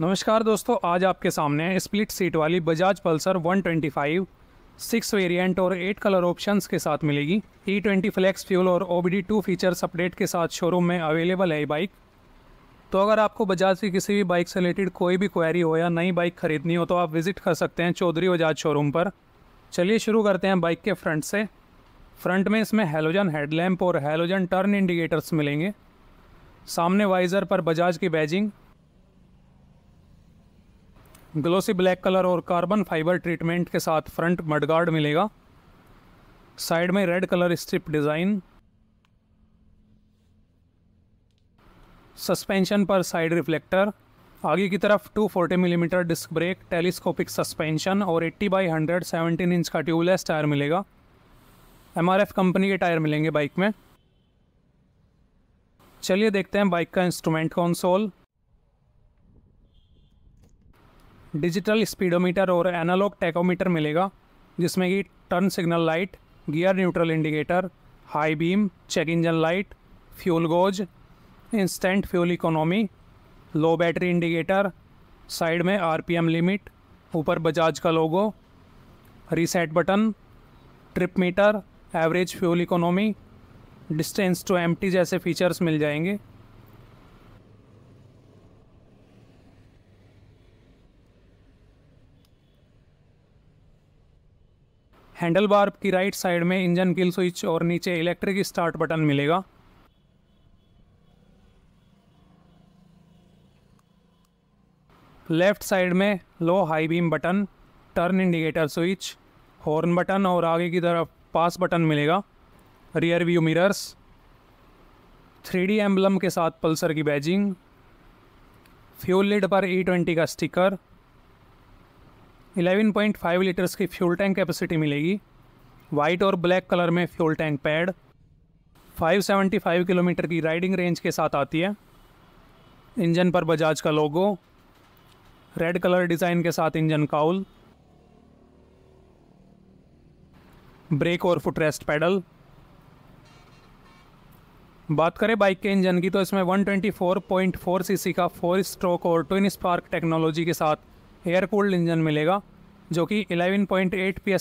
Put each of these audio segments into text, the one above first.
नमस्कार दोस्तों आज आपके सामने स्प्लिट सीट वाली बजाज पल्सर 125 सिक्स वेरियंट और एट कलर ऑप्शंस के साथ मिलेगी ई ट्वेंटी फ्लैक्स फ्यूल और O B two features update के साथ शोरूम में अवेलेबल है बाइक तो अगर आपको बजाज की किसी भी बाइक से रिलेटेड कोई भी क्वेरी हो या नई बाइक खरीदनी हो तो आप विजिट कर सकते हैं चौधरी बजाज शोरूम पर चलिए शुरू करते हैं बाइक के फ्रंट से फ्रंट में इसमें हेलोजन हेडलैम्प और हेलोजन टर्न इंडिकेटर्स मिलेंगे सामने वाइज़र पर बजाज की बैजिंग ग्लोसी ब्लैक कलर और कार्बन फाइबर ट्रीटमेंट के साथ फ्रंट मडगार्ड मिलेगा साइड में red colour strip design suspension पर साइड रिफ्लेक्टर आगे की तरफ 240 millimetre disc brake telescopic suspension और 80 बाई 100 17 इंच का ट्यूबलेस टायर मिलेगा एमआरएफ कंपनी के टायर मिलेंगे बाइक में चलिए देखते हैं बाइक का इंस्ट्रूमेंट कंसोल डिजिटल स्पीडोमीटर और एनालॉग टैकोमीटर मिलेगा जिसमें कि turn signal light gear neutral indicator high beam check engine light fuel gauge instant fuel economy low battery indicator side में आरपीएम लिमिट ऊपर बजाज का logo reset button trip meter average fuel economy distance to एम जैसे features मिल जाएंगे handlebar की right side में engine kill switch और नीचे इलेक्ट्रिक स्टार्ट बटन मिलेगा लेफ्ट साइड में लो high beam button turn indicator switch horn button और आगे की तरफ पास बटन मिलेगा rear view mirrors three D emblem के साथ पल्सर की बैजिंग फ्यूल लिड पर ई e ट्वेंटी का स्टिकर 11.5 लीटर्स की फ्यूल टैंक कैपेसिटी मिलेगी वाइट और ब्लैक कलर में फ्यूल टैंक पैड 575 किलोमीटर की राइडिंग रेंज के साथ आती है इंजन पर बजाज का लोगो रेड कलर डिज़ाइन के साथ इंजन काउल ब्रेक और फुटरेस्ट पैडल बात करें बाइक के इंजन की तो इसमें 124.4 सीसी का फोर स्ट्रोक और ट्विन स्पार्क टेक्नोलॉजी के साथ एयर कूल्ड इंजन मिलेगा जो कि 11.8 पॉइंट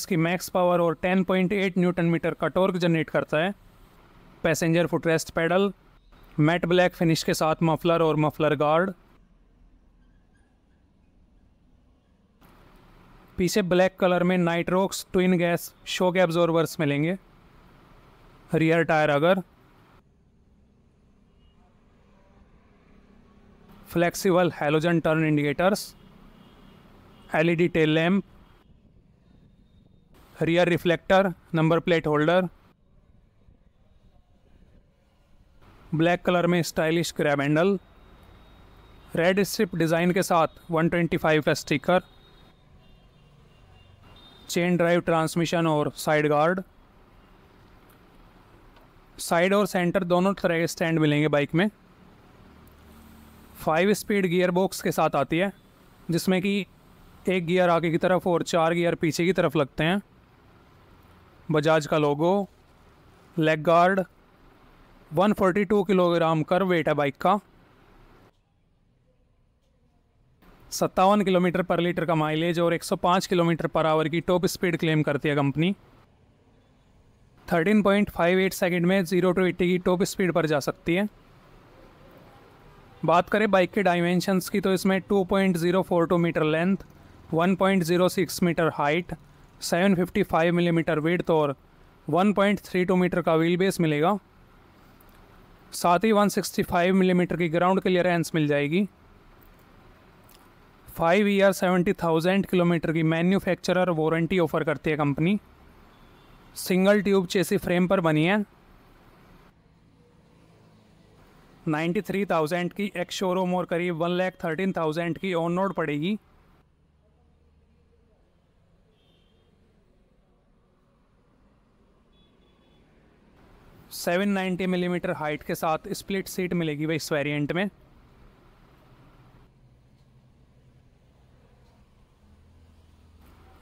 की मैक्स पावर और 10.8 न्यूटन मीटर का टॉर्क जनरेट करता है passenger footrest pedal matt black finish के साथ मफलर और मफलर गार्ड पीछे ब्लैक कलर में Nitrox twin gas shock absorbers मिलेंगे रियर टायर अगर flexible halogen turn indicators LED tail lamp rear reflector number plate holder black colour में stylish crab handle red strip design के साथ 125 का sticker chain drive transmission और side guard side और centre दोनों तरह के स्टैंड मिलेंगे बाइक में फाइव स्पीड गियर बॉक्स के साथ आती है जिसमें कि एक गियर आगे की तरफ और चार गियर पीछे की तरफ लगते हैं बजाज का लोगो लेग गार्ड 142 किलोग्राम कर वेट है बाइक का सत्तावन किलोमीटर पर लीटर का माइलेज और 105 किलोमीटर पर आवर की टॉप स्पीड क्लेम करती है कंपनी 13.58 सेकंड में जीरो टू एट्टी की टॉप स्पीड पर जा सकती है बात करें बाइक के डाइमेंशंस की तो इसमें 2.042 metre length 1.06 metre height 755 millimetre weight और 1.32 मीटर का व्हील बेस मिलेगा साथ ही 165 मिलीमीटर की ग्राउंड क्लियरेंस मिल जाएगी five year seventy thousand kilometre की मैन्युफैक्चरर वारंटी ऑफर करती है company single tube chassis frame पर बनी है 93,000 की एक्स शोरूम और करीब वन लैख थर्टीन थाउजेंड की ऑन रोड पड़ेगी सेवन 790 मिलीमीटर हाइट के साथ स्प्लिट सीट मिलेगी भाई इस वेरिएंट में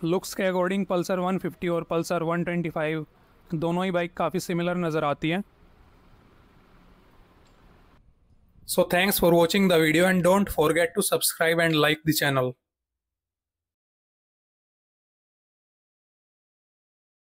लुक्स के अकॉर्डिंग पल्सर वन फिफ्टी और पल्सर वन ट्वेंटी फाइव दोनों ही बाइक काफ़ी सिमिलर नज़र आती हैं so thanks for watching the video and don't forget to subscribe and like the channel